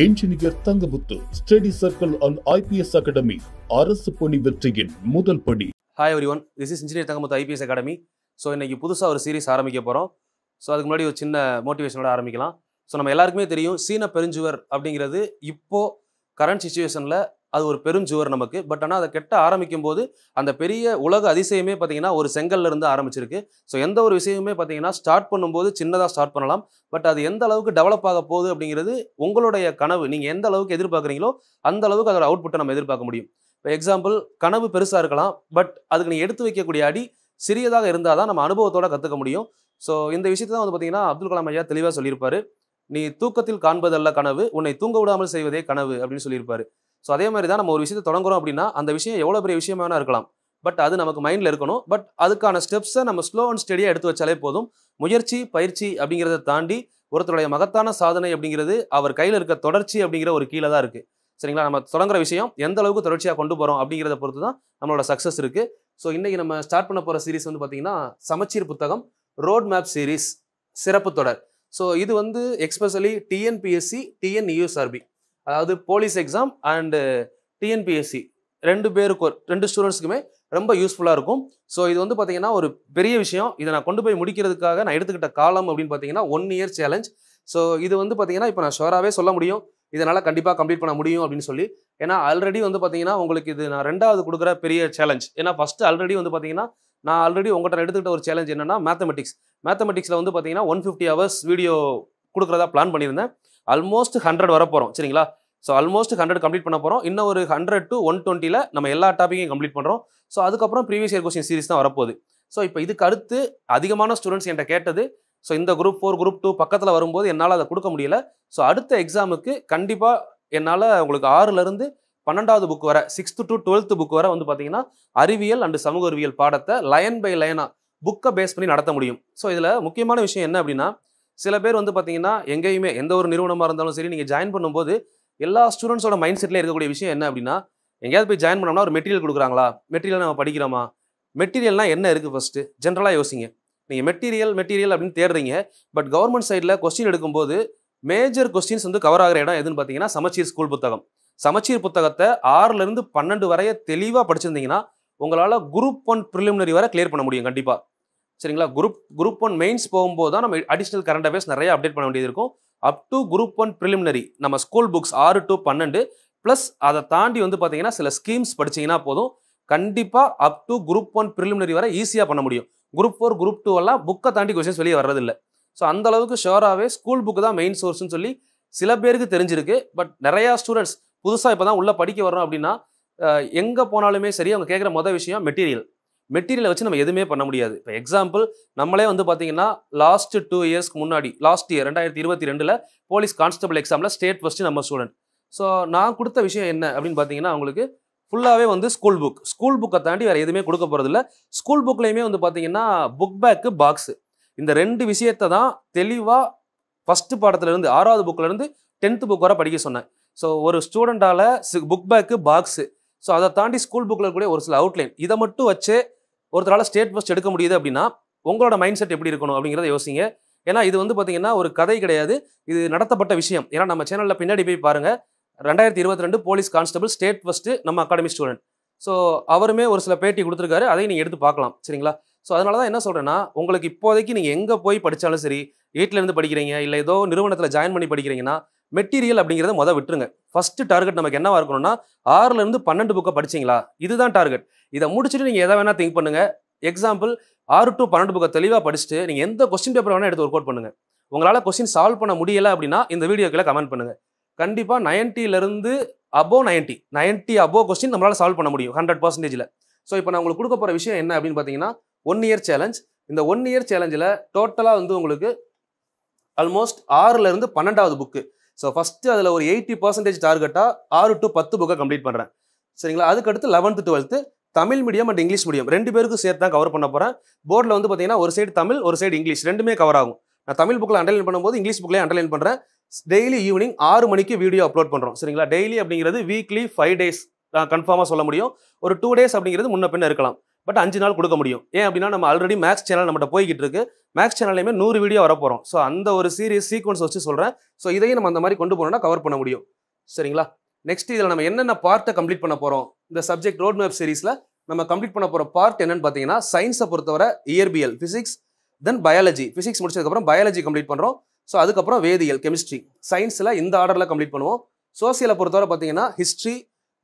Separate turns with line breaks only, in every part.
engineer Thangamuthu study circle and IPS academy அரசு பணி வெற்றியின் முதல் படி hi everyone this is engineer Thangamuthu IPS academy so இன்னைக்கு புதுசாக ஒரு சீரிஸ் ஆரம்பிக்க போகிறோம் ஸோ அதுக்கு முன்னாடி ஒரு சின்ன மோட்டிவேஷனோட ஆரம்பிக்கலாம் ஸோ நம்ம எல்லாருக்குமே தெரியும் சீன பெருஞ்சுவர் அப்படிங்கிறது இப்போ கரண்ட் சுச்சுவேஷனில் அது ஒரு பெரும் சுவர் நமக்கு பட் ஆனால் அதை கெட்ட ஆரம்பிக்கும் போது அந்த பெரிய உலக அதிசயமே பார்த்தீங்கன்னா ஒரு செங்கல்ல இருந்து ஆரம்பிச்சிருக்கு ஸோ எந்த ஒரு விஷயமே பார்த்தீங்கன்னா ஸ்டார்ட் பண்ணும்போது சின்னதாக ஸ்டார்ட் பண்ணலாம் பட் அது எந்த அளவுக்கு டெவலப் ஆக போகுது அப்படிங்கிறது உங்களுடைய கனவு நீங்கள் எந்த அளவுக்கு எதிர்பார்க்குறீங்களோ அந்த அளவுக்கு அதோட அவுட்புட்டை நம்ம எதிர்பார்க்க முடியும் இப்போ எக்ஸாம்பிள் கனவு பெருசாக இருக்கலாம் பட் அதுக்கு நீங்கள் எடுத்து வைக்கக்கூடிய அடி சிறியதாக இருந்தால் தான் நம்ம அனுபவத்தோட கற்றுக்க முடியும் ஸோ இந்த விஷயத்தை தான் வந்து பார்த்தீங்கன்னா அப்துல் கலாம் ஐயா தெளிவாக சொல்லியிருப்பாரு நீ தூக்கத்தில் காண்பதல்ல கனவு உன்னை தூங்க விடாமல் செய்வதே கனவு அப்படின்னு சொல்லியிருப்பாரு ஸோ அதே மாதிரி தான் நம்ம ஒரு விஷயத்தை தொடங்குறோம் அப்படின்னா அந்த விஷயம் எவ்வளோ பெரிய விஷயம் வேணா இருக்கலாம் பட் அது நமக்கு மைண்டில் இருக்கணும் பட் அதுக்கான ஸ்டெப்ஸை நம்ம ஸ்லோ அண்ட் ஸ்டடியாக எடுத்து வச்சாலே போதும் முயற்சி பயிற்சி அப்படிங்கிறத தாண்டி ஒருத்தருடைய மகத்தான சாதனை அப்படிங்கிறது அவர் கையில் இருக்க தொடர்ச்சி அப்படிங்கிற ஒரு கீழே தான் இருக்குது சரிங்களா நம்ம தொடங்குற விஷயம் எந்த அளவுக்கு தொடர்ச்சியாக கொண்டு போகிறோம் அப்படிங்கிறத பொறுத்து தான் நம்மளோட சக்ஸஸ் இருக்குது ஸோ இன்றைக்கி நம்ம ஸ்டார்ட் பண்ண போகிற சீரிஸ் வந்து பார்த்திங்கன்னா சமச்சீர் புத்தகம் ரோட் மேப் சீரீஸ் சிறப்பு தொடர் ஸோ இது வந்து எக்ஸ்பெஷலி டிஎன்பிஎஸ்சி டிஎன்இயூஎஸ்ஆர்பி அதாவது போலீஸ் எக்ஸாம் அண்டு டிஎன்பிஎஸ்சி ரெண்டு பேருக்கு ரெண்டு ஸ்டூடெண்ட்ஸுக்குமே ரொம்ப யூஸ்ஃபுல்லாக இருக்கும் ஸோ இது வந்து பார்த்தீங்கன்னா ஒரு பெரிய விஷயம் இதை நான் கொண்டு போய் முடிக்கிறதுக்காக நான் எடுத்துக்கிட்ட காலம் அப்படின்னு பார்த்தீங்கன்னா ஒன் இயர் சேலஞ்ச் ஸோ இது வந்து பார்த்தீங்கன்னா இப்போ நான் ஷோராகவே சொல்ல முடியும் இதனால் கண்டிப்பாக கம்ப்ளீட் பண்ண முடியும் அப்படின்னு சொல்லி ஏன்னா ஆல்ரெடி வந்து பார்த்தீங்கன்னா உங்களுக்கு இது நான் ரெண்டாவது கொடுக்குற பெரிய சேலஞ்ச் ஏன்னா ஃபஸ்ட்டு ஆல்ரெடி வந்து பார்த்தீங்கன்னா நான் ஆல்ரெடி உங்கள்கிட்ட எடுத்துக்கிட்ட ஒரு சேலஞ்ச் என்னென்னா மேத்தமெட்டிக்ஸ் மேத்தமெட்டிக்ஸில் வந்து பார்த்தீங்கன்னா ஒன் ஃபிஃப்டி ஹவர்ஸ் வீடியோ கொடுக்குறதா பிளான் பண்ணியிருந்தேன் ஆல்மோஸ்ட் ஹண்ட்ரட் வர போகிறோம் சரிங்களா ஸோ ஆல்மோஸ்ட் ஹண்ட்ரட் கம்ப்ளீட் பண்ண போகிறோம் இன்னும் ஒரு ஹண்ட்ரட் டு ஒன் டுவெண்ட்டியில் நம்ம எல்லா டாப்பிக்கையும் கம்ப்ளீட் பண்ணுறோம் ஸோ அதுக்கப்புறம் ப்ரீவியஸ் இயர் கொஸ்டின் சீரிஸ் தான் வரப்போகுது ஸோ இப்போ இதுக்கு அடுத்து அதிகமான ஸ்டூடெண்ட்ஸ் என்கிட்ட கேட்டது ஸோ இந்த குரூப் ஃபோர் குரூப் டூ பக்கத்தில் வரும்போது என்னால் அதை கொடுக்க முடியல ஸோ அடுத்த எக்ஸாமுக்கு கண்டிப்பாக என்னால் உங்களுக்கு ஆறுலேருந்து பன்னெண்டாவது புக் வர சிக்ஸ்த்து டு டுவெல்த்து புக் வர வந்து பார்த்தீங்கன்னா அறிவியல் அண்டு சமூக அறிவியல் பாடத்தை லயன் பை லயனாக புக்கை பேஸ் பண்ணி நடத்த முடியும் ஸோ இதில் முக்கியமான விஷயம் என்ன அப்படின்னா சில பேர் வந்து பார்த்தீங்கன்னா எங்கேயுமே எந்த ஒரு நிறுவனமாக இருந்தாலும் சரி நீங்கள் ஜாயின் பண்ணும்போது எல்லா ஸ்டூடெண்ட்ஸோட மைண்ட் செட்டில் இருக்கக்கூடிய விஷயம் என்ன அப்படின்னா எங்கேயாவது போய் ஜாயின் பண்ணோம்னா ஒரு மெட்டீரியல் கொடுக்குறாங்களா மெட்டீரியல் நம்ம படிக்கிறோமா மெட்டீரியல்னால் என்ன இருக்குது ஃபஸ்ட்டு ஜென்ரலாக யோசிங்க நீங்கள் மெட்டீரியல் மெட்டீரியல் அப்படின்னு தேடுறீங்க பட் கவர்மெண்ட் சைடில் கொஸ்டின் எடுக்கும்போது மேஜர் கொஸ்டின்ஸ் வந்து கவர் ஆகிற இடம் எதுன்னு பார்த்தீங்கன்னா சமச்சீர் ஸ்கூல் புத்தகம் சமச்சீர் புத்தகத்தை ஆறுலேருந்து பன்னெண்டு வரைய தெளிவாக படிச்சிருந்தீங்கன்னா உங்களால் குரூப் ஒன் ப்ரிலிமினரி வரை கிளியர் பண்ண முடியும் கண்டிப்பாக சரிங்களா குரூப் குரூப் ஒன் மெயின்ஸ் போகும்போது தான் நம்ம அடிஷ்னல் கரண்ட் அஃபேர்ஸ் நிறைய அப்டேட் பண்ண வேண்டியது இருக்கும் up to group one preliminary நம்ம ஸ்கூல் புக்ஸ் ஆறு டு பன்னெண்டு ப்ளஸ் அதை தாண்டி வந்து பார்த்தீங்கன்னா சில ஸ்கீம்ஸ் படிச்சிங்கன்னா போதும் கண்டிப்பாக up to group one preliminary வரை ஈஸியாக பண்ண முடியும் குரூப் ஃபோர் குரூப் டூ எல்லாம் புக்கை தாண்டி கொஸ்டின்ஸ் வெளியே வர்றதில்லை ஸோ அந்த அளவுக்கு ஷோராகவே ஸ்கூல் புக்கு தான் மெயின் சோர்ஸ்னு சொல்லி சில பேருக்கு தெரிஞ்சிருக்கு பட் நிறையா ஸ்டூடெண்ட்ஸ் புதுசாக இப்போ தான் உள்ளே படிக்க வரோம் அப்படின்னா எங்கே போனாலுமே சரி அவங்க கேட்குற மொதல் விஷயம் மெட்டீரியல் மெட்டீரியலை வச்சு நம்ம எதுவுமே பண்ண முடியாது இப்போ எக்ஸாம்பிள் நம்மளே வந்து பார்த்தீங்கன்னா லாஸ்ட் டூ இயர்ஸ்க்கு முன்னாடி லாஸ்ட் இயர் ரெண்டாயிரத்தி இருபத்தி ரெண்டில் போலீஸ் கான்ஸ்டபிள் எக்ஸாமில் ஸ்டேட் ஃபஸ்ட்டு நம்ம ஸ்டூடெண்ட் ஸோ நான் கொடுத்த விஷயம் என்ன அப்படின்னு பார்த்தீங்கன்னா அவங்களுக்கு ஃபுல்லாகவே வந்து ஸ்கூல் புக் ஸ்கூல் புக்கை தாண்டி வேறு எதுவுமே கொடுக்க போகிறதில்ல ஸ்கூல் புக்லேயுமே வந்து பார்த்தீங்கன்னா புக் பேக்கு பாக்ஸு இந்த ரெண்டு விஷயத்தை தான் தெளிவாக ஃபஸ்ட்டு பாடத்துலேருந்து ஆறாவது புக்கிலேருந்து டென்த்து புக் வர படிக்க சொன்னேன் ஸோ ஒரு ஸ்டூடெண்ட்டால் புக் பேக்கு பாக்ஸு ஸோ அதை தாண்டி ஸ்கூல் புக்கில் கூட ஒரு சில அவுட்லைன் இதை மட்டும் வச்சு ஒருத்தரால் ஸ்டேட் ஃபஸ்ட் எடுக்க முடியுது அப்படின்னா உங்களோட மைண்ட் செட் எப்படி இருக்கணும் அப்படிங்கிறத யோசிங்க ஏன்னா இது வந்து பார்த்தீங்கன்னா ஒரு கதை கிடையாது இது நடத்தப்பட்ட விஷயம் ஏன்னா நம்ம சேனலில் பின்னாடி போய் பாருங்கள் ரெண்டாயிரத்தி இருபத்தி ரெண்டு போலீஸ் கான்ஸ்டபிள் ஸ்டேட் ஃபஸ்ட்டு நம்ம அகாடமி ஸ்டூடெண்ட் ஸோ அவருமே ஒரு சில பேட்டி கொடுத்துருக்காரு அதையும் நீங்கள் எடுத்து பார்க்கலாம் சரிங்களா ஸோ அதனால தான் என்ன சொல்கிறேன்னா உங்களுக்கு இப்போதைக்கு நீங்கள் எங்கே போய் படித்தாலும் சரி வீட்டிலேருந்து படிக்கிறீங்க இல்லை ஏதோ நிறுவனத்தில் ஜாயின் பண்ணி படிக்கிறீங்கன்னா மெட்டீரியல் அப்படிங்கிறத மொதல் விட்டுருங்க ஃபஸ்ட்டு டார்கெட் நமக்கு என்ன இருக்கணும்னா ஆறுலேருந்து பன்னெண்டு புக்கை படிச்சிங்களா இதுதான் டார்கெட் இதை முடிச்சுட்டு நீங்கள் எதை வேணால் திங்க் பண்ணுங்கள் எக்ஸாம்பிள் ஆறு டு பன்னெண்டு புக்கை தெளிவாக படிச்சுட்டு நீங்கள் எந்த கொஸ்டின் பேப்பர் வேணால் எடுத்து ஒர்க் அவுட் பண்ணுங்கள் உங்களால் கொஸ்டின் சால்வ் பண்ண முடியலை அப்படின்னா இந்த கீழே கமெண்ட் பண்ணுங்கள் கண்டிப்பாக நைன்ட்டிலேருந்து above ninety ninety above question நம்மளால் சால்வ் பண்ண முடியும் ஹண்ட்ரட் பர்சன்டேஜில் ஸோ இப்போ நான் உங்களுக்கு கொடுக்க போகிற விஷயம் என்ன அப்படின்னு பார்த்தீங்கன்னா ஒன் இயர் சேலஞ்ச் இந்த ஒன் இயர் சேலஞ்சில் டோட்டலாக வந்து உங்களுக்கு ஆல்மோஸ்ட் ஆறுலேருந்து பன்னெண்டாவது புக்கு ஸோ ஃபஸ்ட்டு அதில் ஒரு எயிட்டி பர்சன்டேஜ் டார்கெட்டாக ஆறு டு பத்து புக்கை கம்ப்ளீட் பண்ணுறேன் சரிங்களா அதுக்கடுத்து eleventh twelfth Tamil medium and English medium ரெண்டு பேருக்கும் சேர்த்து தான் கவர் பண்ண போகிறேன் போர்டில் வந்து பார்த்தீங்கன்னா ஒரு சைடு தமிழ் ஒரு சைடு இங்கிலீஷ் ரெண்டுமே கவர் ஆகும் நான் தமிழ் புக்கில் அண்டர்லைன் பண்ணும்போது இங்கிலீஷ் புக்கில் அண்டர்லைன் பண்ணுறேன் டெய்லி ஈவினிங் ஆறு மணிக்கு வீடியோ அப்லோட் பண்ணுறோம் சரிங்களா டெய்லி அப்படிங்கிறது வீக்லி ஃபைவ் டேஸ் கன்ஃபார்மாக சொல்ல முடியும் ஒரு டூ டேஸ் அப்படிங்கிறது முன்ன பின்ன இருக்கலாம் பட் அஞ்சு நாள் கொடுக்க முடியும் ஏன் அப்படின்னா நம்ம ஆல்ரெடி மேக்ஸ் சேனல் நம்மகிட்ட போய்கிட்டு இருக்கு மேக்ஸ் சேனல்லையுமே நூறு வீடியோ வரப்போகிறோம் ஸோ அந்த ஒரு சீரியஸ் சீக்வன்ஸ் வச்சு சொல்கிறேன் ஸோ இதையும் நம்ம அந்த மாதிரி கொண்டு போனோம்னா கவர் பண்ண முடியும் சரிங்களா நெக்ஸ்ட் இதில் நம்ம என்னென்ன பார்ட்டை கம்ப்ளீட் பண்ண போகிறோம் இந்த சப்ஜெக்ட் ரோட் மேப் சீரிஸில் நம்ம கம்ப்ளீட் பண்ண போகிற பார்ட் என்னென்னு பார்த்தீங்கன்னா சயின்ஸை பொறுத்தவரை இயற்பியல் ஃபிசிக்ஸ் தென் பயாலஜி ஃபிசிக்ஸ் முடிச்சதுக்கப்புறம் பயாலஜி கம்ப்ளீட் பண்ணுறோம் ஸோ அதுக்கப்புறம் வேதியியல் கெமிஸ்ட்ரி சயின்ஸில் இந்த ஆர்டரில் கம்ப்ளீட் பண்ணுவோம் சோசியலை பொறுத்தவரை பார்த்தீங்கன்னா ஹிஸ்ட்ரி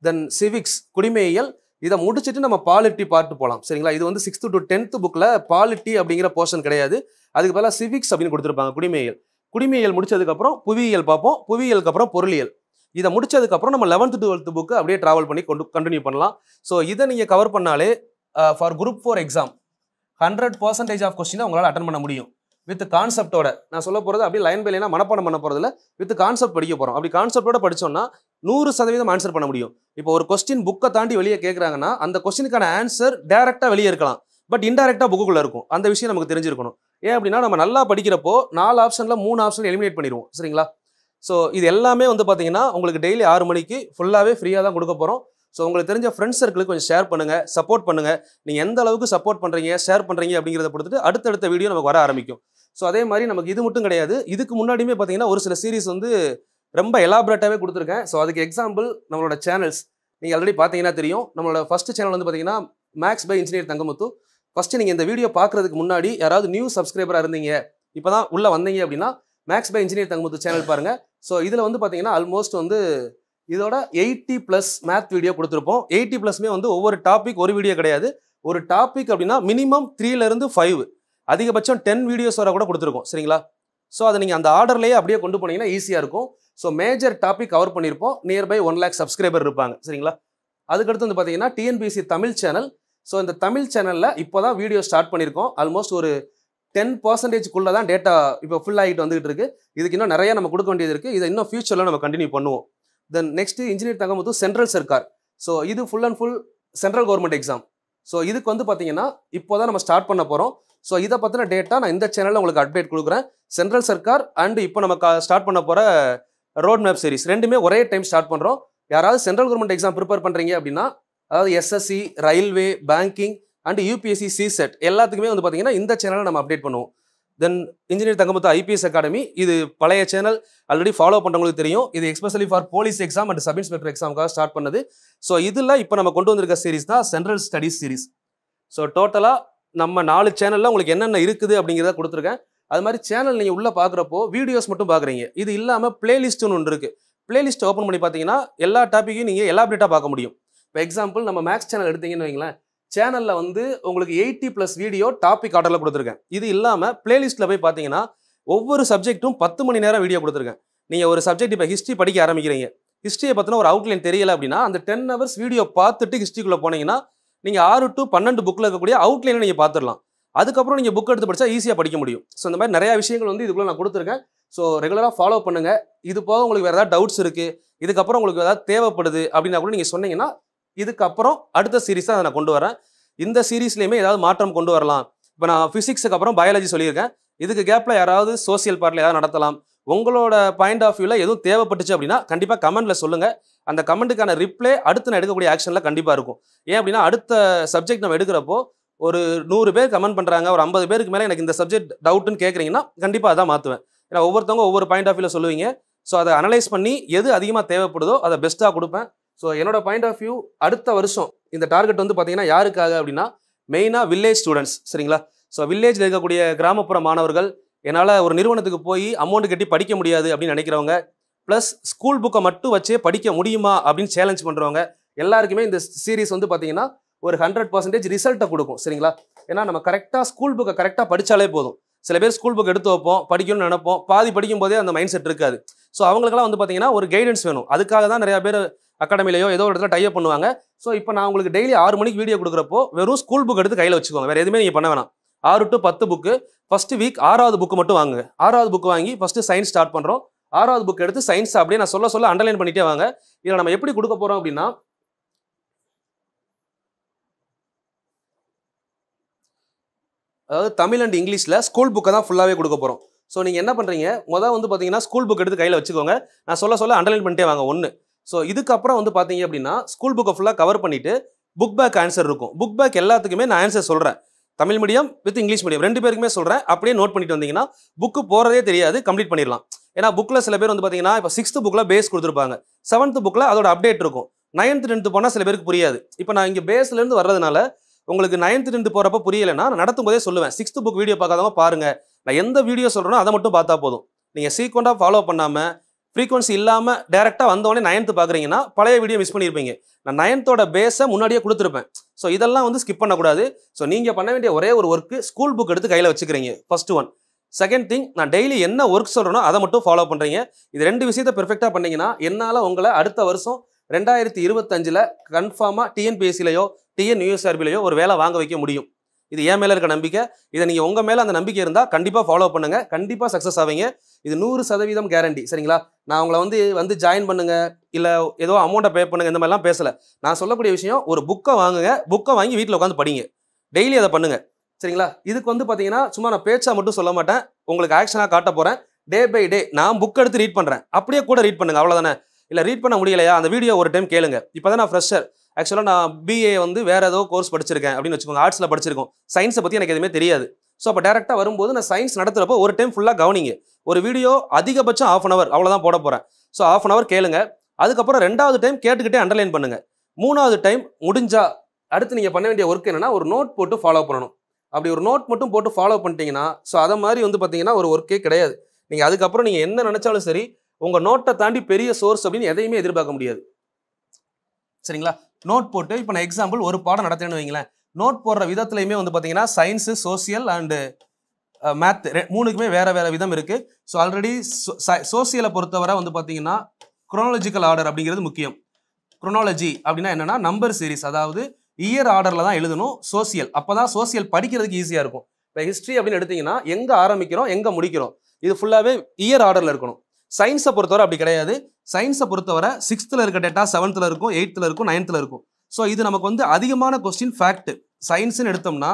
தென் சிவிக்ஸ் குடிமையியல் இதை முடிச்சுட்டு நம்ம பாலிட்டி பார்ட்டு போகலாம் சரிங்களா இது வந்து சிக்ஸ்த்து டு டென்த்து புக்கில் பாலிட்டி அப்படிங்கிற போர்ஷன் கிடையாது அதுக்கு பதிலாக சிவிக்ஸ் அப்படின்னு கொடுத்துருப்பாங்க குடிமையியல் குடிமையியல் முடிச்சதுக்கப்புறம் புவியியல் பார்ப்போம் புவியியலுக்கு அப்புறம் பொருளியல் இதை முடிச்சதுக்கப்புறம் நம்ம லெவன்த்து டுவெல்த்து புக்கு அப்படியே ட்ராவல் பண்ணி கொண்டு கண்டினியூ பண்ணலாம் ஸோ இதை நீங்கள் கவர் பண்ணாலே for group four exam hundred percentage of question உங்களால் அட்டன் பண்ண முடியும் வித் கான்செப்டோட நான் சொல்ல போகிறது அப்படியே லைன் பை லைனாக மனப்பாடம் பண்ண போகிறதுல வித் கான்செப்ட் படிக்க போகிறோம் அப்படி கான்செப்டோட படித்தோம்னா நூறு சதவீதம் ஆன்சர் பண்ண முடியும் இப்போ ஒரு கொஸ்டின் புக்கை தாண்டி வெளியே கேட்குறாங்கன்னா அந்த கொஸ்டினுக்கான ஆன்சர் டேரெக்டாக வெளியே இருக்கலாம் பட் இன்டெரக்டாக புக்குள்ளே இருக்கும் அந்த விஷயம் நமக்கு தெரிஞ்சிருக்கணும் ஏன் அப்படின்னா நம்ம நல்லா படிக்கிறப்போ நாலு ஆப்ஷனில் மூணு ஆப்ஷன் எலிமினேட் பண்ணிடுவோம் சரிங்களா ஸோ இது எல்லாமே வந்து பார்த்தீங்கன்னா உங்களுக்கு டெய்லி ஆறு மணிக்கு ஃபுல்லாகவே ஃப்ரீயாக தான் கொடுக்க போகிறோம் ஸோ உங்களுக்கு தெரிஞ்ச ஃப்ரெண்ட்ஸ் சர்க்கிளுக்கு கொஞ்சம் ஷேர் பண்ணுங்கள் சப்போர்ட் பண்ணுங்கள் நீங்கள் எந்த அளவுக்கு சப்போர்ட் பண்ணுறீங்க ஷேர் பண்ணுறீங்க அப்படிங்கிறத பொறுத்துட்டு அடுத்தடுத்த வீடியோ நமக்கு வர ஆரம்பிக்கும் ஸோ அதே மாதிரி நமக்கு இது மட்டும் கிடையாது இதுக்கு முன்னாடியுமே பார்த்தீங்கன்னா ஒரு சில சீரிஸ் வந்து ரொம்ப எலாபரேட்டாகவே கொடுத்துருக்கேன் ஸோ அதுக்கு எக்ஸாம்பிள் நம்மளோட சேனல்ஸ் நீங்கள் ஆல்ரெடி பார்த்தீங்கன்னா தெரியும் நம்மளோட ஃபஸ்ட்டு சேனல் வந்து பார்த்தீங்கன்னா maths by engineer Thangamuthu first நீங்கள் இந்த வீடியோ பார்க்குறதுக்கு முன்னாடி யாராவது நியூ சப்ஸ்கிரைபராக இருந்தீங்க இப்போ தான் உள்ளே வந்தீங்க அப்படின்னா maths by engineer Thangamuthu channel பாருங்கள் ஸோ இதில் வந்து பார்த்தீங்கன்னா ஆல்மோஸ்ட் வந்து இதோட எயிட்டி ப்ளஸ் மேத் வீடியோ கொடுத்துருப்போம் எயிட்டி ப்ளஸ்மே வந்து ஒவ்வொரு டாபிக் ஒரு வீடியோ கிடையாது ஒரு டாபிக் அப்படின்னா மினிமம் த்ரீலேருந்து ஃபைவ் அதிகபட்சம் டென் வீடியோஸ் வர கூட கொடுத்துருக்கோம் சரிங்களா ஸோ அதை நீங்கள் அந்த ஆர்டர்லேயே அப்படியே கொண்டு போனீங்கன்னா ஈஸியாக இருக்கும் ஸோ மேஜர் டாபிக் கவர் பண்ணியிருப்போம் நியர்பை ஒன் லேக் சப்ஸ்கிரைபர் இருப்பாங்க சரிங்களா அதுக்கடுத்து வந்து பார்த்தீங்கன்னா டிஎன்பிசி தமிழ் சேனல் ஸோ இந்த தமிழ் சேனலில் இப்போ தான் வீடியோ ஸ்டார்ட் பண்ணியிருக்கோம் ஆல்மோஸ்ட் ஒரு டென் பர்சன்டேஜ்க்குள்ளே தான் டேட்டா இப்போ ஃபுல் ஆகிட்டு வந்துகிட்டு இருக்கு இதுக்கு இன்னும் நிறையா நம்ம கொடுக்க வேண்டியது இருக்குது இதை இன்னும் ஃபியூச்சரில் நம்ம கண்டினியூ பண்ணுவோம் then next engineer Thangamuthu central Sarkar so இது full and full central government exam so இதுக்கு வந்து பார்த்தீங்கன்னா இப்போ தான் நம்ம ஸ்டார்ட் பண்ண போகிறோம் ஸோ இதை பற்றின டேட்டா நான் இந்த சேனலில் உங்களுக்கு அப்டேட் கொடுக்குறேன் சென்ட்ரல் சர்க்கார் அண்டு இப்போ நம்ம ஸ்டார்ட் பண்ண போகிற ரோட் மேப் சீரிஸ் ரெண்டுமே ஒரே டைம் ஸ்டார்ட் பண்ணுறோம் யாராவது சென்ட்ரல் கவர்மெண்ட் எக்ஸாம் ப்ரிப்பேர் பண்ணுறீங்க அப்படின்னா அதாவது SSC railway banking and UPSC CSAT எல்லாத்துக்குமே வந்து பார்த்தீங்கன்னா இந்த சேனலை நம்ம அப்டேட் பண்ணுவோம் then engineer Thangamuthu IPS academy இது பழைய சேனல் ஆல்ரெடி ஃபாலோ பண்ணுறவங்களுக்கு தெரியும் இது especially for police exam and sub inspector எக்ஸாமுக்காக ஸ்டார்ட் பண்ணது ஸோ இதில் இப்போ நம்ம கொண்டு வந்திருக்க சீரிஸ் தான் சென்ட்ரல் ஸ்டடிஸ் சீரிஸ் ஸோ டோட்டலாக நம்ம நாலு சேனலில் உங்களுக்கு என்னென்ன இருக்குது அப்படிங்கிறத கொடுத்துருக்கேன் அது மாதிரி சேனல் நீங்கள் உள்ளே பார்க்குறப்போ வீடியோஸ் மட்டும் பார்க்குறீங்க இது இல்லாமல் பிளேலிஸ்ட்டுன்னு ஒன்று இருக்குது பிளேலிஸ்ட் ஓப்பன் பண்ணி பார்த்தீங்கன்னா எல்லா டாப்பிக்கையும் நீங்கள் எலாபரேட்டாக பார்க்க முடியும் இப்போ எக்ஸாம்பிள் நம்ம மேக்ஸ் சேனல் எடுத்தீங்கன்னு வைங்களேன் சேனலில் வந்து உங்களுக்கு எயிட்டி ப்ளஸ் வீடியோ டாபிக் ஆர்டரில் கொடுத்துருக்கேன் இது இல்லாமல் பிளேலிஸ்ட்டில் போய் பார்த்தீங்கன்னா ஒவ்வொரு சப்ஜெக்ட்டும் பத்து மணி நேரம் வீடியோ கொடுத்துருக்கேன் நீங்கள் ஒரு சப்ஜெக்ட் இப்போ ஹிஸ்ட்ரி படிக்க ஆரம்பிக்கிறீங்க ஹிஸ்ட்ரியை பற்றின ஒரு அவுட்லைன் தெரியலை அப்படின்னா அந்த டென் ஹவர்ஸ் வீடியோ பார்த்துட்டு ஹிஸ்ட்ரிக்குள்ளே போனீங்கன்னா நீங்கள் ஆறு டு பன்னெண்டு புக்கில் இருக்கக்கூடிய அவுட்லைனை நீங்கள் பார்த்துடலாம் அதுக்கப்புறம் நீங்கள் புக் எடுத்து படித்தா ஈஸியாக படிக்க முடியும் ஸோ இந்த மாதிரி நிறையா விஷயங்கள் வந்து இதுக்குள்ளே நான் கொடுத்துருக்கேன் ஸோ ரெகுலராக ஃபாலோ பண்ணுங்கள் இது போக உங்களுக்கு வேறு ஏதாவது டவுட்ஸ் இருக்குது இதுக்கப்புறம் உங்களுக்கு ஏதாவது தேவைப்படுது அப்படின்னா கூட நீங்கள் சொன்னீங்கன்னா இதுக்கப்புறம் அடுத்த சீரீஸ் தான் நான் கொண்டு வரேன் இந்த சீரீஸ்லேயுமே ஏதாவது மாற்றம் கொண்டு வரலாம் இப்போ நான் ஃபிசிக்ஸுக்கு அப்புறம் பயாலஜி சொல்லியிருக்கேன் இதுக்கு கேப்பில் யாராவது சோசியல் பார்ட்டில் ஏதாவது நடத்தலாம் உங்களோட பாயிண்ட் ஆஃப் வியூவில் எதுவும் தேவைப்பட்டுச்சு அப்படின்னா கண்டிப்பாக கமெண்ட்டில் சொல்லுங்கள் அந்த கமெண்ட்டுக்கான ரிப்ளை அடுத்து நான் எடுக்கக்கூடிய ஆக்ஷனில் கண்டிப்பாக இருக்கும் ஏன் அப்படின்னா அடுத்த சப்ஜெக்ட் நம்ம எடுக்கிறப்போ ஒரு நூறு பேர் கமெண்ட் பண்ணுறாங்க ஒரு ஐம்பது பேருக்கு மேலே எனக்கு இந்த சப்ஜெக்ட் டவுட்டுன்னு கேட்குறீங்கன்னா கண்டிப்பாக அதான் மாற்றுவேன் ஏன்னா ஒவ்வொருத்தவங்க ஒவ்வொரு பாயிண்ட் ஆஃப் வியூவில் சொல்லுவீங்க ஸோ அதை அனலைஸ் பண்ணி எது அதிகமாக தேவைப்படுதோ அதை பெஸ்ட்டாக கொடுப்பேன் ஸோ என்னோடய பாயிண்ட் ஆஃப் வியூ அடுத்த வருஷம் இந்த டார்கெட் வந்து பார்த்தீங்கன்னா யாருக்காக அப்படின்னா மெயினாக வில்லேஜ் ஸ்டூடெண்ட்ஸ் சரிங்களா ஸோ வில்லேஜில் இருக்கக்கூடிய கிராமப்புற மாணவர்கள் என்னால் ஒரு நிறுவனத்துக்கு போய் அமௌண்ட் கட்டி படிக்க முடியாது அப்படின்னு நினைக்கிறவங்க ப்ளஸ் ஸ்கூல் புக்கை மட்டும் வச்சே படிக்க முடியுமா அப்படின்னு சேலஞ்ச் பண்ணுறவங்க எல்லாருக்குமே இந்த சீரீஸ் வந்து பார்த்தீங்கன்னா ஒரு ஹண்ட்ரட் பர்சன்டேஜ் ரிசல்ட்டை கொடுக்கும் சரிங்களா ஏன்னா நம்ம கரெக்டாக ஸ்கூல் புக்கை கரெக்டாக படித்தாலே போதும் சில பேர் ஸ்கூல் புக் எடுத்து வைப்போம் படிக்கணும்னு நினைப்போம் பாதி படிக்கும் போதே அந்த மைண்ட் செட் இருக்காது ஸோ அவங்களுக்குலாம் வந்து பார்த்தீங்கன்னா ஒரு கைடன்ஸ் வேணும் அதுக்காக தான் நிறையா பேர் அகாடமிலையோ ஏதோ ஒரு இடத்துல டைப் பண்ணுவாங்க ஸோ இப்போ நான் உங்களுக்கு டெய்லி ஆறு மணிக்கு வீடியோ கொடுக்குறப்போ வெறும் ஸ்கூல் புக் எடுத்து கையில் வச்சுக்கோங்க வேறு எதுவுமே நீங்கள் பண்ண வேணாம் ஆறு டு பத்து புக்கு ஃபஸ்ட்டு வீக் ஆறாவது புக்கு மட்டும் வாங்க ஆறாவது புக் வாங்கி ஃபஸ்ட்டு சயின்ஸ் ஸ்டார்ட் பண்ணுறோம் ஆறாவது புக் எடுத்து சயின்ஸ் அப்படியே நான் சொல்ல சொல்ல அண்டர்லைன் பண்ணிகிட்டே வாங்க இதில் நம்ம எப்படி கொடுக்க போகிறோம் அப்படின்னா அதாவது தமிழ் அண்ட் இங்கிலீஷில் ஸ்கூல் புக்கை தான் ஃபுல்லாகவே கொடுக்க போகிறோம் ஸோ நீங்கள் என்ன பண்ணுறீங்க மொதல் வந்து பார்த்தீங்கன்னா ஸ்கூல் புக் எடுத்து கையில் வச்சுக்கோங்க நான் சொல்ல சொல்ல அண்டர்லைன் பண்ணிட்டே வாங்க ஒன்று ஸோ இதுக்கப்புறம் வந்து பார்த்தீங்க அப்படின்னா ஸ்கூல் புக்கை ஃபுல்லாக கவர் பண்ணிவிட்டு புக் பேக் ஆன்சர் இருக்கும் புக் பேக் எல்லாத்துக்குமே நான் ஆன்சர் சொல்கிறேன் Tamil medium with English medium ரெண்டு பேருக்குமே சொல்கிறேன் அப்படியே நோட் பண்ணிட்டு வந்தீங்கன்னா புக்கு போகிறதே தெரியாது கம்ப்ளீட் பண்ணிடலாம் ஏன்னா புக்கில் சில பேர் வந்து பார்த்தீங்கன்னா இப்போ சிக்ஸ்த்து புக்கில் பேஸ் கொடுத்துருப்பாங்க செவன்த்து புக்கில் அதோட அப்டேட் இருக்கும் நைன்த்து டென்த்து போனால் சில பேருக்கு புரியாது இப்போ நான் இங்கே பேஸ்லேருந்து வர்றதுனால உங்களுக்கு நைன்த் டென்த் போகிறப்ப புரியலைன்னா நான் நடத்தும் போதே சொல்லுவேன் சிக்ஸ்த் புக் வீடியோ பார்க்காதவங்க பாருங்கள் நான் எந்த வீடியோ சொல்கிறேனோ அதை மட்டும் பார்த்தா போதும் நீங்கள் சீக்வெண்ட்டாக ஃபாலோ பண்ணாமல் ஃப்ரீக்வன்சி இல்லாமல் டேரெக்டாக வந்தவொடனே நைன்த்து பார்க்குறீங்கன்னா பழைய வீடியோ மிஸ் பண்ணியிருப்பீங்க நான் நைன்த்தோட பேஸை முன்னாடியே கொடுத்துருப்பேன் ஸோ இதெல்லாம் வந்து ஸ்கிப் பண்ணக்கூடாது ஸோ நீங்கள் பண்ண வேண்டிய ஒரே ஒரு ஒர்க்கு ஸ்கூல் புக் எடுத்து கையில் வச்சுக்கிறீங்க ஃபஸ்ட் ஒன் செகண்ட் திங் நான் டெய்லி என்ன ஒர்க் சொல்கிறேனோ அதை மட்டும் ஃபாலோ பண்ணுறீங்க இது ரெண்டு விஷயத்தை பெர்ஃபெக்டாக பண்ணிங்கன்னா என்னால் உங்களை அடுத்த வருஷம் ரெண்டாயிரத்தி இருபத்தஞ்சில் கன்ஃபார்மாக டிஎன்பிஎஸ்சிலையோ டிஎன்யூஎஸ்ஆர்பிலையோ ஒரு வேலை வாங்க வைக்க முடியும் இது ஏன் மேலே இருக்க நம்பிக்கை இதை நீங்கள் உங்கள் மேலே அந்த நம்பிக்கை இருந்தால் கண்டிப்பாக ஃபாலோ பண்ணுங்கள் கண்டிப்பாக சக்ஸஸ் ஆவீங்க இது நூறு சதவீதம் கேரண்டி சரிங்களா நான் உங்களை வந்து வந்து ஜாயின் பண்ணுங்கள் இல்லை ஏதோ அமௌண்ட்டை பே பண்ணுங்கள் இந்த மாதிரிலாம் பேசலை நான் சொல்லக்கூடிய விஷயம் ஒரு புக்கை வாங்குங்க புக்கை வாங்கி வீட்டில் உட்காந்து படிங்க டெய்லி அதை பண்ணுங்கள் சரிங்களா இதுக்கு வந்து பார்த்தீங்கன்னா சும்மா நான் பேச்சா மட்டும் சொல்ல மாட்டேன் உங்களுக்கு ஆக்ஷனாக காட்ட போகிறேன் டே பை டே நான் புக் எடுத்து ரீட் பண்ணுறேன் அப்படியே கூட ரீட் பண்ணுங்கள் அவ்வளோதானே இல்லை ரீட் பண்ண முடியலையா அந்த வீடியோ ஒரு டைம் கேளுங்க இப்போ தான் நான் ஃப்ரெஷர் ஆக்சுவலாக நான் பிஏ வந்து வேறு ஏதோ கோர்ஸ் படிச்சிருக்கேன் அப்படின்னு வச்சுக்கோங்க ஆர்ட்ஸில் படிச்சிருக்கோம் சயின்ஸை பற்றி எனக்கு எதுவுமே தெரியாது ஸோ அப்போ டேரெக்டாக வரும்போது நான் சயின்ஸ் நடத்துகிறப்போ ஒரு டைம் ஃபுல்லாக கவனிங்க ஒரு வீடியோ அதிகபட்சம் ஆஃப் அன் அவர் அவ்வளோதான் போட போகிறேன் ஸோ ஆஃப் அன் அவர் கேளுங்க அதுக்கப்புறம் ரெண்டாவது டைம் கேட்டுக்கிட்டே அண்டர்லைன் பண்ணுங்கள் மூணாவது டைம் முடிஞ்சா அடுத்து நீங்கள் பண்ண வேண்டிய ஒர்க் என்னென்னா ஒரு நோட் போட்டு ஃபாலோ பண்ணணும் அப்படி ஒரு நோட் மட்டும் போட்டு ஃபாலோ பண்ணிட்டீங்கன்னா ஸோ அதை மாதிரி வந்து பார்த்தீங்கன்னா ஒரு ஒர்க்கே கிடையாது நீங்கள் அதுக்கப்புறம் நீங்கள் என்ன நினச்சாலும் சரி உங்கள் நோட்டை தாண்டி பெரிய சோர்ஸ் அப்படின்னு எதையுமே எதிர்பார்க்க முடியாது சரிங்களா நோட் போட்டு இப்போ நான் எக்ஸாம்பிள் ஒரு பாடம் நடத்துறேன்னு வைங்களேன் நோட் போடுற விதத்துலையுமே வந்து பார்த்தீங்கன்னா சயின்ஸு சோசியல் அண்டு மேத் மூணுக்குமே வேறு வேறு விதம் இருக்குது ஸோ ஆல்ரெடி சோசியலை பொறுத்தவரை வந்து பார்த்தீங்கன்னா குரோனாலஜிக்கல் ஆர்டர் அப்படிங்கிறது முக்கியம் குரோனாலஜி அப்படின்னா என்னென்னா நம்பர் சீரிஸ் அதாவது இயர் ஆர்டரில் தான் எழுதணும் சோசியல் அப்போ தான் சோசியல் படிக்கிறதுக்கு ஈஸியாக இருக்கும் இப்போ ஹிஸ்ட்ரி அப்படின்னு எடுத்திங்கன்னா எங்கே ஆரம்பிக்கிறோம் எங்கே முடிக்கிறோம் இது ஃபுல்லாகவே இயர் ஆர்டரில் இருக்கணும் சயின்ஸை பொறுத்தவரை அப்படி கிடையாது சயின்ஸை பொறுத்தவரை சிக்ஸ்த்தில் இருக்க டேட்டா செவன்த்தில் இருக்கும் எயித்தில் இருக்கும் நைன்த்தில் இருக்கும் ஸோ இது நமக்கு வந்து அதிகமான கொஸ்டின் ஃபேக்ட் சயின்ஸ்ன்னு எடுத்தோம்னா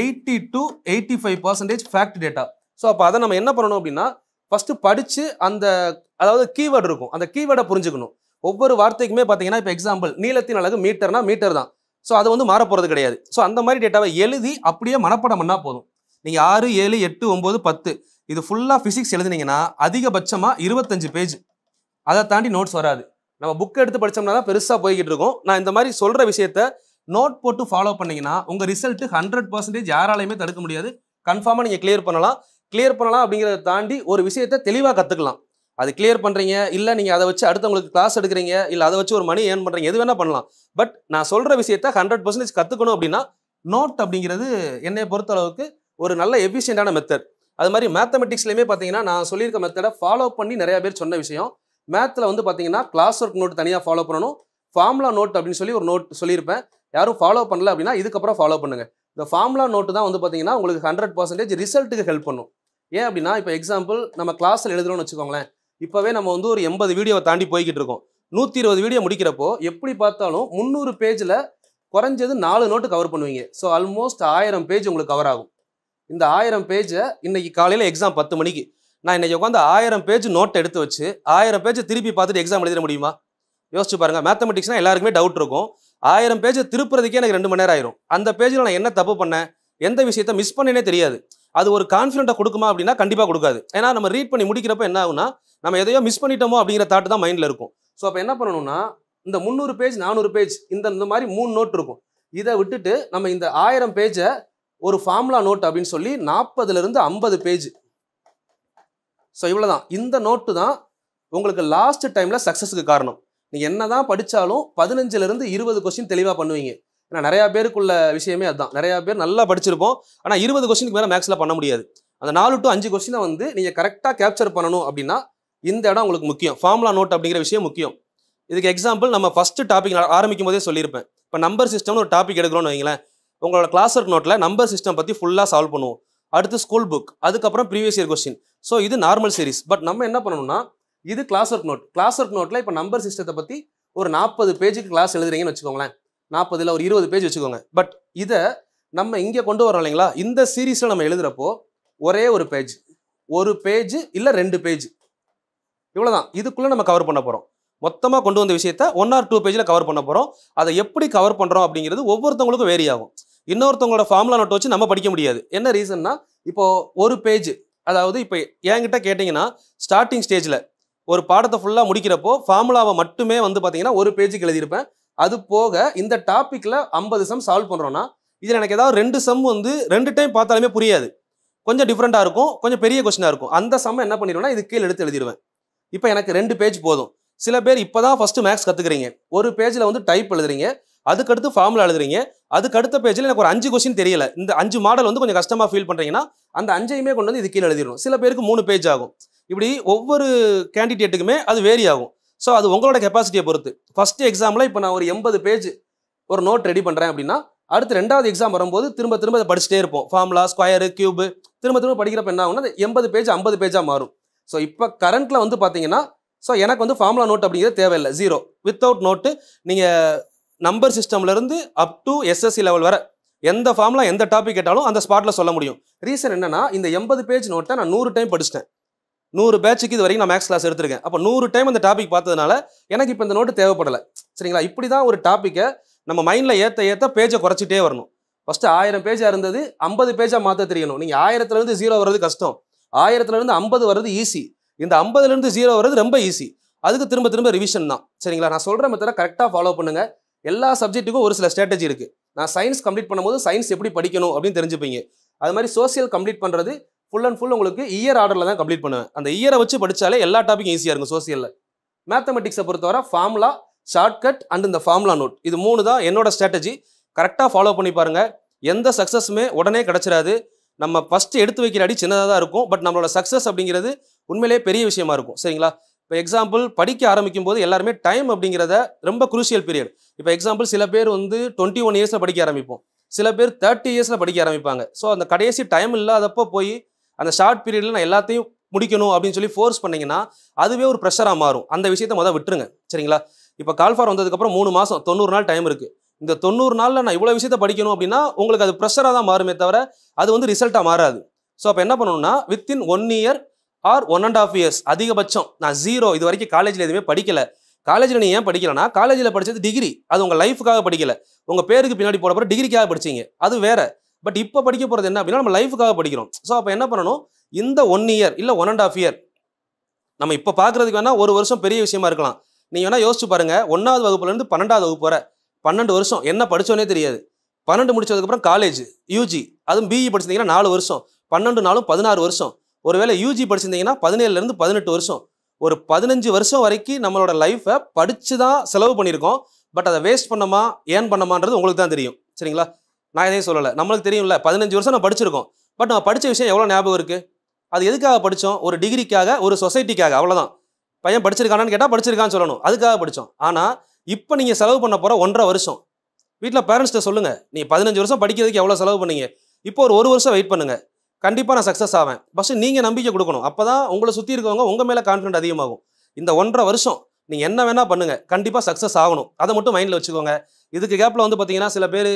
eighty to eighty five percentage fact data so அப்போ அதை நம்ம என்ன பண்ணணும் அப்படின்னா ஃபஸ்ட்டு படித்து அந்த அதாவது கீவேர்டு இருக்கும் அந்த கீவேர்டை புரிஞ்சுக்கணும் ஒவ்வொரு வார்த்தைக்குமே பார்த்தீங்கன்னா இப்போ எக்ஸாம்பிள் நீளத்தின் அழகு மீட்டர்னா மீட்டர் தான் ஸோ அது வந்து மாறப்போகிறது கிடையாது ஸோ அந்த மாதிரி டேட்டாவை எழுதி அப்படியே மனப்படம் பண்ணால் போதும் நீங்கள் ஆறு ஏழு எட்டு ஒம்பது பத்து இது ஃபுல்லாக ஃபிசிக்ஸ் எழுதுனீங்கன்னா அதிகபட்சமாக இருபத்தஞ்சு பேஜ் அதை தாண்டி நோட்ஸ் வராது நம்ம புக் எடுத்து படித்தோம்னா தான் பெருசாக போய்கிட்டு இருக்கோம் நான் இந்த மாதிரி சொல்கிற விஷயத்த நோட் போட்டு ஃபாலோ பண்ணிங்கன்னா உங்கள் ரிசல்ட்டு ஹண்ட்ரட் பர்சன்டேஜ் யாராலையுமே தடுக்க முடியாது கன்ஃபார்மாக நீங்கள் கிளியர் பண்ணலாம் கிளியர் பண்ணலாம் அப்படிங்கிறத தாண்டி ஒரு விஷயத்த தெளிவாக கற்றுக்கலாம் அது கிளியர் பண்ணுறீங்க இல்லை நீங்கள் அதை வச்சு அடுத்தவங்களுக்கு கிளாஸ் எடுக்கிறீங்க இல்லை அதை வச்சு ஒரு மணி ஏர்ன் பண்ணுறீங்க எது வேணால் பண்ணலாம் பட் நான் சொல்கிற விஷயத்த ஹண்ட்ரட் பர்சன்டேஜ் கற்றுக்கணும் அப்படின்னா நோட் அப்படிங்கிறது என்னை பொறுத்தளவுக்கு ஒரு நல்ல எஃபிஷியண்டான மெத்தட் அது மாதிரி மேத்தமெட்டிக்ஸ்லையுமே பார்த்தீங்கன்னா நான் சொல்லியிருக்க மெத்தடை ஃபாலோ பண்ணி நிறையா பேர் சொன்ன விஷயம் மேத்தில் வந்து பார்த்தீங்கன்னா கிளாஸ் ஒர்க் நோட் தனியாக ஃபாலோ பண்ணணும் ஃபார்முலா நோட் அப்படின்னு சொல்லி ஒரு நோட் சொல்லியிருப்பேன் யாரும் ஃபாலோ பண்ணல அப்படின்னா இதுக்கப்புறம் ஃபாலோ பண்ணுங்கள் இந்த ஃபார்முலா நோட்டு தான் வந்து பார்த்தீங்கன்னா உங்களுக்கு ஹண்ட்ரட் பர்சன்டேஜ் ரிசல்ட்டுக்கு ஹெல்ப் பண்ணும் ஏன் அப்படின்னா இப்போ எக்ஸாம்பிள் நம்ம கிளாஸில் எழுதுறோம்னு வச்சுக்கோங்களேன் இப்போவே நம்ம வந்து ஒரு எண்பது வீடியோவை தாண்டி போய்கிட்டு இருக்கோம் நூற்றி இருபது வீடியோ முடிக்கிறப்போ எப்படி பார்த்தாலும் முந்நூறு பேஜில் குறைஞ்சது நாலு நோட்டு கவர் பண்ணுவீங்க ஸோ ஆல்மோஸ்ட் ஆயிரம் பேஜ் உங்களுக்கு கவர் ஆகும் இந்த ஆயிரம் பேஜை இன்னைக்கு காலையில் எக்ஸாம் பத்து மணிக்கு நான் இன்னைக்கு உட்காந்து ஆயிரம் பேஜ் நோட் எடுத்து வச்சு ஆயிரம் பேஜ் திருப்பி பார்த்துட்டு எக்ஸாம் எழுதிட முடியுமா யோசிச்சு பாருங்க மேத்தமெட்டிக்ஸ்னா எல்லாருக்குமே டவுட் இருக்கும் ஆயிரம் பேஜ் திருப்புறதுக்கே எனக்கு ரெண்டு மணி நேரம் ஆயிரும் அந்த பேஜில் நான் என்ன தப்பு பண்ணேன் எந்த விஷயத்த மிஸ் பண்ணேனே தெரியாது அது ஒரு கான்ஃபிடென்ட்டை கொடுக்குமா அப்படின்னா கண்டிப்பாக கொடுக்காது ஏன்னா நம்ம ரீட் பண்ணி முடிக்கிறப்ப என்ன ஆகுனா நம்ம எதையோ மிஸ் பண்ணிட்டோமோ அப்படிங்கிற தாட்டு தான் மைண்டில் இருக்கும் ஸோ அப்போ என்ன பண்ணணும்னா இந்த முந்நூறு பேஜ் நானூறு பேஜ் இந்த இந்த மாதிரி மூணு நோட் இருக்கும் இதை விட்டுட்டு நம்ம இந்த ஆயிரம் பேஜை ஒரு ஃபார்முலா நோட் அப்படின்னு சொல்லி நாற்பதுலேருந்து ஐம்பது பேஜ் ஸோ இவ்வளோ தான் இந்த நோட்டு தான் உங்களுக்கு லாஸ்ட் டைமில் சக்ஸஸுக்கு காரணம் நீங்கள் என்ன தான் படித்தாலும் பதினஞ்சுலேருந்து இருபது கொஸ்டின் தெளிவாக பண்ணுவீங்க ஏன்னா நிறையா பேருக்குள்ள விஷயமே அதுதான் நிறையா பேர் நல்லா படிச்சிருப்போம் ஆனால் இருபது கொஸ்டினுக்கு மேலே மேக்ஸில் பண்ண முடியாது அந்த நாலு டு அஞ்சு கொஸ்டினை வந்து நீங்கள் கரெக்டாக கேப்சர் பண்ணணும் அப்படின்னா இந்த இடம் உங்களுக்கு முக்கியம் ஃபார்முலா நோட் அப்படிங்கிற விஷயம் முக்கியம் இதுக்கு எக்ஸாம்பிள் நம்ம ஃபஸ்ட்டு டாபிக் ஆரம்பிக்கும் போதே சொல்லியிருப்பேன் இப்போ நம்பர் சிஸ்டம்னு ஒரு டாபிக் எடுக்கிறோன்னு வைங்களேன் உங்களோட கிளாஸ் ஒர்க் நோட்டில் நம்பர் சிஸ்டம் பற்றி ஃபுல்லாக சால்வ் பண்ணுவோம் அடுத்து ஸ்கூல் புக் அதுக்கப்புறம் ப்ரீவியஸ் இயர் கொஸ்டின் ஸோ இது நார்மல் சீரிஸ் பட் நம்ம என்ன பண்ணணும்னா இது class work note class work நோட்டில் இப்போ நம்பர் சிஸ்டத்தை பற்றி ஒரு நாற்பது பேஜுக்கு கிளாஸ் எழுதுறீங்கன்னு வச்சுக்கோங்களேன் நாற்பதில் ஒரு இருபது பேஜ் வச்சுக்கோங்க பட் இதை நம்ம இங்கே கொண்டு வரோம் இல்லைங்களா இந்த சீரீஸில் நம்ம எழுதுகிறப்போ ஒரே ஒரு பேஜ் ஒரு பேஜ் இல்லை ரெண்டு பேஜ் இவ்வளோதான் இதுக்குள்ளே நம்ம கவர் பண்ண போகிறோம் மொத்தமாக கொண்டு வந்த விஷயத்த ஒன் ஆர் டூ பேஜில் கவர் பண்ண போகிறோம் அதை எப்படி கவர் பண்ணுறோம் அப்படிங்கிறது ஒவ்வொருத்தவங்களுக்கும் வேரி ஆகும் இன்னொருத்தவங்களோட ஃபார்முலா நோட் வச்சு நம்ம படிக்க முடியாது என்ன ரீசன்னா இப்போது ஒரு பேஜ் அதாவது இப்போ என்கிட்ட கேட்டிங்கன்னா ஸ்டார்டிங் ஸ்டேஜில் ஒரு பாடத்தை ஃபுல்லாக முடிக்கிறப்போ ஃபார்முலாவை மட்டுமே வந்து பார்த்தீங்கன்னா ஒரு பேஜுக்கு எழுதியிருப்பேன் அது போக இந்த டாப்பிக்கில் ஐம்பது சம் சால்வ் பண்ணுறோன்னா இதில் எனக்கு ஏதாவது ரெண்டு சம் வந்து ரெண்டு டைம் பார்த்தாலுமே புரியாது கொஞ்சம் டிஃப்ரெண்ட்டாக இருக்கும் கொஞ்சம் பெரிய கொஸ்டினாக இருக்கும் அந்த சம்மை என்ன பண்ணிடுவேன்னா இது கீழே எடுத்து எழுதிடுவேன் இப்போ எனக்கு ரெண்டு பேஜ் போதும் சில பேர் இப்போ தான் ஃபஸ்ட்டு மேக்ஸ் கற்றுக்குறீங்க ஒரு பேஜில் வந்து டைப் எழுதுறீங்க அதுக்கடுத்து ஃபார்முலா எழுதுறீங்க அதுக்கு அடுத்த பேஜில் எனக்கு ஒரு அஞ்சு கொஸ்டின் தெரியல இந்த அஞ்சு மாடல் வந்து கொஞ்சம் கஷ்டமாக ஃபீல் பண்ணுறீங்கன்னா அந்த அஞ்சையுமே கொண்டு வந்து இது கீழே எழுதிடணும் சில பேருக்கு மூணு பேஜ் ஆகும் இப்படி ஒவ்வொரு கேண்டிடேட்டுக்குமே அது வேரி ஆகும் ஸோ அது உங்களோட கெப்பாசிட்டியை பொறுத்து ஃபஸ்ட்டு எக்ஸாமில் இப்போ நான் ஒரு எண்பது பேஜ் ஒரு நோட் ரெடி பண்ணுறேன் அப்படின்னா அடுத்து ரெண்டாவது எக்ஸாம் வரும்போது திரும்ப திரும்ப அதை படிச்சுட்டே இருப்போம் ஃபார்முலா ஸ்கொயரு கியூபு திரும்ப திரும்ப படிக்கிறப்ப என்ன ஆகும்னா எண்பது பேஜ் ஐம்பது பேஜாக மாறும் ஸோ இப்போ கரண்ட்டில் வந்து பார்த்தீங்கன்னா ஸோ எனக்கு வந்து ஃபார்முலா நோட் அப்படிங்கிறது தேவையில்லை ஜீரோ வித்தவுட் நோட்டு நீங்கள் நம்பர் சிஸ்டம்லேருந்து அப் டு எஸ்எஸ்சி லெவல் வர எந்த ஃபார்ம்ல எந்த டாபிக் கேட்டாலும் அந்த ஸ்பாட்டில் சொல்ல முடியும் ரீசன் என்னன்னா இந்த எண்பது பேஜ் நோட்டை நான் நூறு டைம் படிச்சிட்டேன் நூறு பேச்சுக்கு இது வரைக்கும் நான் மேக்ஸ் கிளாஸ் எடுத்திருக்கேன் அப்போ நூறு டைம் அந்த டாபிக் பார்த்ததுனால எனக்கு இப்போ இந்த நோட்டு தேவைப்படலை சரிங்களா இப்படி தான் ஒரு டாப்பிக்கை நம்ம மைண்டில் ஏற்ற ஏற்ற பேஜை குறைச்சிட்டே வரணும் ஃபஸ்ட்டு ஆயிரம் பேஜாக இருந்தது ஐம்பது பேஜாக மாற்ற தெரியணும் நீங்கள் ஆயிரத்துலேருந்து ஜீரோ வர்றது கஷ்டம் ஆயிரத்துலேருந்து ஐம்பது வர்றது ஈஸி இந்த ஐம்பதுலேருந்து ஜீரோ வர்றது ரொம்ப ஈஸி அதுக்கு திரும்ப திரும்ப ரிவிஷன் தான் சரிங்களா நான் சொல்கிற மெத்தடை கரெக்டாக ஃபாலோ பண்ணுங்கள் எல்லா சப்ஜெக்ட்டுக்கும் ஒரு சில ஸ்ட்ராட்டஜி இருக்குது நான் சயின்ஸ் கம்ப்ளீட் பண்ணும்போது சயின்ஸ் எப்படி படிக்கணும் அப்படின்னு தெரிஞ்சுப்பீங்க அது மாதிரி சோசியல் கம்ப்ளீட் பண்ணுறது ஃபுல் அண்ட் ஃபுல் உங்களுக்கு இயர் ஆர்டரில் தான் கம்ப்ளீட் பண்ணுவேன் அந்த இயரை வச்சு படித்தாலே எல்லா டாப்பிக்கும் ஈஸியாக இருக்கும் சோசியலில் மேத்தமெட்டிக்ஸை பொறுத்தவரை ஃபார்முலா ஷார்ட்கட் அண்ட் இந்த ஃபார்முலா நோட் இது மூணு தான் என்னோட ஸ்ட்ராட்டஜி கரெக்டாக ஃபாலோ பண்ணி பாருங்கள் எந்த சக்ஸஸுமே உடனே கிடச்சிடாது நம்ம ஃபஸ்ட்டு எடுத்து வைக்கிற அடி சின்னதாக தான் இருக்கும் பட் நம்மளோட சக்ஸஸ் அப்படிங்கிறது உண்மையிலேயே பெரிய விஷயமா இருக்கும் சரிங்களா இப்போ எக்ஸாம்பிள் படிக்க ஆரம்பிக்கும் போது எல்லாருமே டைம் அப்படிங்கிறத ரொம்ப குரூசியல் பீரியட் இப்போ எக்ஸாம்பிள் சில பேர் வந்து டுவெண்ட்டி ஒன் இயர்ஸில் படிக்க ஆரம்பிப்போம் சில பேர் தேர்ட்டி இயர்ஸில் படிக்க ஆரம்பிப்பாங்க ஸோ அந்த கடைசி டைம் இல்லாதப்போ போய் அந்த ஷார்ட் பீரியடில் நான் எல்லாத்தையும் முடிக்கணும் அப்படின்னு சொல்லி ஃபோர்ஸ் பண்ணிங்கன்னா அதுவே ஒரு ப்ரெஷராக மாறும் அந்த விஷயத்த மொதல் விட்டுருங்க சரிங்களா இப்போ கால்ஃபார் வந்ததுக்கப்புறம் மூணு மாதம் தொண்ணூறு நாள் டைம் இருக்குது இந்த தொண்ணூறு நாளில் நான் இவ்வளோ விஷயத்த படிக்கணும் அப்படின்னா உங்களுக்கு அது ப்ரெஷராக தான் மாறுமே தவிர அது வந்து ரிசல்ட்டாக மாறாது ஸோ அப்போ என்ன பண்ணணும்னா within one year or one and half years அதிகபட்சம் நான் ஜீரோ இது வரைக்கும் காலேஜில் எதுவுமே படிக்கல காலேஜில் நீ ஏன் படிக்கலன்னா காலேஜில் படித்தது டிகிரி அது உங்கள் லைஃபுக்காக படிக்கல உங்கள் பேருக்கு பின்னாடி போகிற போகிற டிகிரிக்காக படிச்சிங்க அது வேற பட் இப்போ படிக்க போகிறது என்ன அப்படின்னா நம்ம லைஃபுக்காக படிக்கிறோம் ஸோ அப்போ என்ன பண்ணணும் இந்த ஒன் இயர் இல்லை ஒன் அண்ட் ஆஃப் இயர் நம்ம இப்போ பார்க்குறதுக்கு வேணால் ஒரு வருஷம் பெரிய விஷயமா இருக்கலாம் நீங்கள் வேணால் யோசிச்சு பாருங்கள் ஒன்றாவது வகுப்புலேருந்து பன்னெண்டாவது வகுப்பு வர பன்னெண்டு வருஷம் என்ன படித்தோன்னே தெரியாது பன்னெண்டு முடிச்சதுக்கப்புறம் காலேஜ் யூஜி அதுவும் பிஇ e படிச்சிருந்தீங்கன்னா நாலு வருஷம் பன்னெண்டு நாளும் பதினாறு வருஷம் ஒருவேளை யூஜி படிச்சிருந்தீங்கன்னா பதினேழுலருந்து பதினெட்டு வருஷம் ஒரு பதினஞ்சு வருஷம் வரைக்கும் நம்மளோட லைஃப்பை படித்து தான் செலவு பண்ணியிருக்கோம் பட் அதை வேஸ்ட் பண்ணமா ஏன் பண்ணமான்றது உங்களுக்கு தான் தெரியும் சரிங்களா நான் எதையும் சொல்லலை நம்மளுக்கு தெரியும்ல பதினஞ்சு வருஷம் நான் படிச்சிருக்கோம் பட் நம்ம படித்த விஷயம் எவ்வளோ ஞாபகம் இருக்குது அது எதுக்காக படித்தோம் ஒரு டிகிரிக்காக ஒரு சொசைட்டிக்காக அவ்வளோதான் பையன் படிச்சிருக்கானான்னு கேட்டால் படிச்சிருக்கான்னு சொல்லணும் அதுக்காக படித்தோம் ஆனால் இப்போ நீங்கள் செலவு பண்ண போகிற ஒன்றரை வருஷம் வீட்டில் பேரண்ட்ஸ்கிட்ட சொல்லுங்கள் நீ பதினஞ்சு வருஷம் படிக்கிறதுக்கு எவ்வளோ செலவு பண்ணீங்க இப்போ ஒரு ஒரு வருஷம் வெயிட் பண்ணுங்கள் கண்டிப்பாக நான் சக்ஸஸ் ஆவேன் ஃபஸ்ட்டு நீங்கள் நம்பிக்கை கொடுக்கணும் அப்போ தான் உங்களை சுற்றி இருக்கவங்க உங்கள் மேலே கான்ஃபிடென்ட் அதிகமாகும் இந்த ஒன்றரை வருஷம் நீங்கள் என்ன வேணால் பண்ணுங்கள் கண்டிப்பாக சக்ஸஸ் ஆகணும் அதை மட்டும் மைண்டில் வச்சுக்கோங்க இதுக்கு கேப்பில் வந்து பார்த்தீங்கன்னா சில பேர்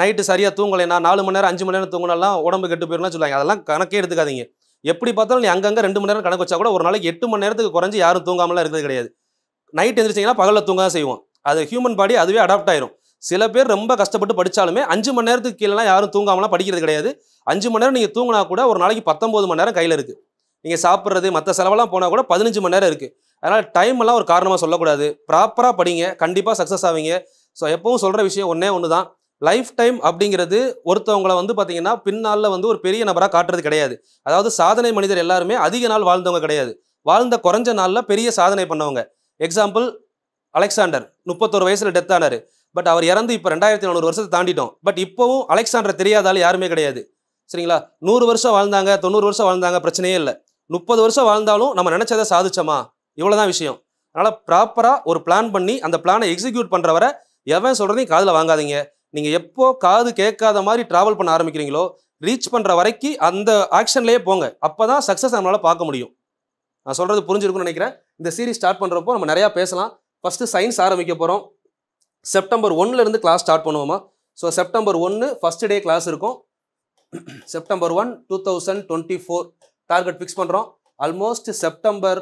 நைட்டு சரியாக தூங்கலைனா நாலு மணி நேரம் அஞ்சு மணி நேரம் தூங்கினாலாம் உடம்பு கெட்டு போயிடலாம் சொல்லுவாங்க அதெல்லாம் கணக்கே எடுத்துக்காதீங்க எப்படி பார்த்தாலும் நீ அங்கங்கே ரெண்டு மணி நேரம் கணக்கு வச்சா கூட ஒரு நாளைக்கு எட்டு மணி நேரத்துக்கு குறைஞ்சி யாரும் தூங்காமலாம் இருக்கிறது கிடையாது நைட் எழுந்திரிச்சிங்கன்னா பகலில் தூங்க செய்வோம் அது ஹியூமன் பாடி அதுவே அடாப்ட் ஆயிரும் சில பேர் ரொம்ப கஷ்டப்பட்டு படித்தாலுமே அஞ்சு மணி நேரத்துக்கு கீழேலாம் யாரும் தூங்காமலாம் படிக்கிறது கிடையாது அஞ்சு மணி நேரம் நீங்கள் தூங்கினா கூட ஒரு நாளைக்கு பத்தொம்பது மணி நேரம் கையில் இருக்குது நீங்கள் சாப்பிட்றது மற்ற செலவெல்லாம் போனால் கூட பதினஞ்சு மணி நேரம் இருக்குது அதனால் டைம் எல்லாம் ஒரு காரணமாக சொல்லக்கூடாது ப்ராப்பராக படிங்க கண்டிப்பாக சக்ஸஸ் ஆவீங்க ஸோ எப்பவும் சொல்கிற விஷயம் ஒன்றே ஒன்று தான் லைஃப் டைம் அப்படிங்கிறது ஒருத்தவங்களை வந்து பார்த்தீங்கன்னா பின்னால் வந்து ஒரு பெரிய நபராக காட்டுறது கிடையாது அதாவது சாதனை மனிதர் எல்லாருமே அதிக நாள் வாழ்ந்தவங்க கிடையாது வாழ்ந்த குறைஞ்ச நாளில் பெரிய சாதனை பண்ணவங்க எக்ஸாம்பிள் அலெக்சாண்டர் முப்பத்தோரு வயசில் டெத் ஆனார் பட் அவர் இறந்து இப்போ ரெண்டாயிரத்தி நானூறு வருஷத்தை தாண்டிட்டோம் பட் இப்போவும் அலெக்சாண்டர் தெரியாத யாருமே கிடையாது சரிங்களா நூறு வருஷம் வாழ்ந்தாங்க தொண்ணூறு வருஷம் வாழ்ந்தாங்க பிரச்சனையே இல்லை முப்பது வருஷம் வாழ்ந்தாலும் நம்ம நினச்சதை சாதிச்சோமா இவ்வளோதான் விஷயம் அதனால் ப்ராப்பராக ஒரு பிளான் பண்ணி அந்த பிளானை எக்ஸிக்யூட் பண்ணுறவரை எவன் சொல்கிறதையும் காதில் வாங்காதீங்க நீங்கள் எப்போ காது கேட்காத மாதிரி ட்ராவல் பண்ண ஆரம்பிக்கிறீங்களோ ரீச் பண்ணுற வரைக்கும் அந்த ஆக்ஷன்லேயே போங்க அப்போ தான் சக்ஸஸ் நம்மளால் பார்க்க முடியும் நான் சொல்கிறது புரிஞ்சிருக்கும்னு நினைக்கிறேன் இந்த சீரீஸ் ஸ்டார்ட் பண்ணுறப்போ நம்ம நிறையா பேசலாம் ஃபஸ்ட்டு சயின்ஸ் ஆரம்பிக்க போகிறோம் செப்டம்பர் ஒன்லேருந்து கிளாஸ் ஸ்டார்ட் பண்ணுவோமா ஸோ செப்டம்பர் ஒன்று ஃபஸ்ட் டே கிளாஸ் இருக்கும் September one two thousand twenty four target fix பண்ணுறோம் almost September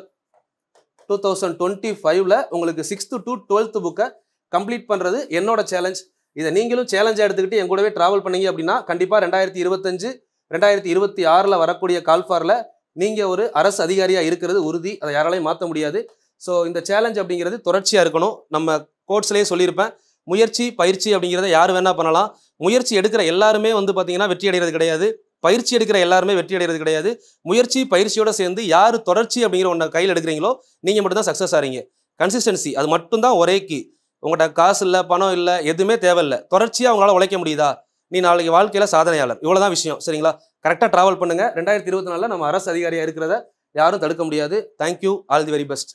two thousand twenty ஃபைவ்ல உங்களுக்கு சிக்ஸ்த்து டு டுவெல்த்து புக்கை கம்ப்ளீட் பண்ணுறது என்னோட சேலஞ்ச் இதை நீங்களும் சேலஞ்சாக எடுத்துக்கிட்டு என் கூடவே ட்ராவல் பண்ணீங்க அப்படின்னா கண்டிப்பாக ரெண்டாயிரத்தி இருபத்தஞ்சு ரெண்டாயிரத்தி இருபத்தி ஆறில் வரக்கூடிய கால்ஃபாரில் நீங்கள் ஒரு அரசு அதிகாரியாக இருக்கிறது உறுதி அதை யாராலையும் மாற்ற முடியாது ஸோ இந்த சேலஞ்ச் அப்படிங்கிறது தொடர்ச்சியாக இருக்கணும் நம்ம கோட்ஸ்லேயும் சொல்லியிருப்பேன் முயற்சி பயிற்சி அப்படிங்கிறத யார் வேணால் பண்ணலாம் முயற்சி எடுக்கிற எல்லாருமே வந்து பார்த்திங்கன்னா வெற்றி அடைகிறது கிடையாது பயிற்சி எடுக்கிற எல்லாருமே வெற்றி அடைகிறது கிடையாது முயற்சி பயிற்சியோடு சேர்ந்து யார் தொடர்ச்சி அப்படிங்கிற ஒன்றை கையில் எடுக்கிறீங்களோ நீங்கள் மட்டும்தான் சக்ஸஸ் ஆகிறீங்க கன்சிஸ்டன்சி அது மட்டும்தான் ஒரே கி உங்கள்கிட்ட காசு இல்லை பணம் இல்லை எதுவுமே தேவையில்லை தொடர்ச்சியாக அவங்களால உழைக்க முடியுதா நீ நாளைக்கு வாழ்க்கையில் சாதனையாளர் இவ்வளோ தான் விஷயம் சரிங்களா கரெக்டாக ட்ராவல் பண்ணுங்கள் ரெண்டாயிரத்தி இருபத்தி நாலில் நம்ம அரசு அதிகாரியாக இருக்கிறத யாரும் தடுக்க முடியாது thank you all the very best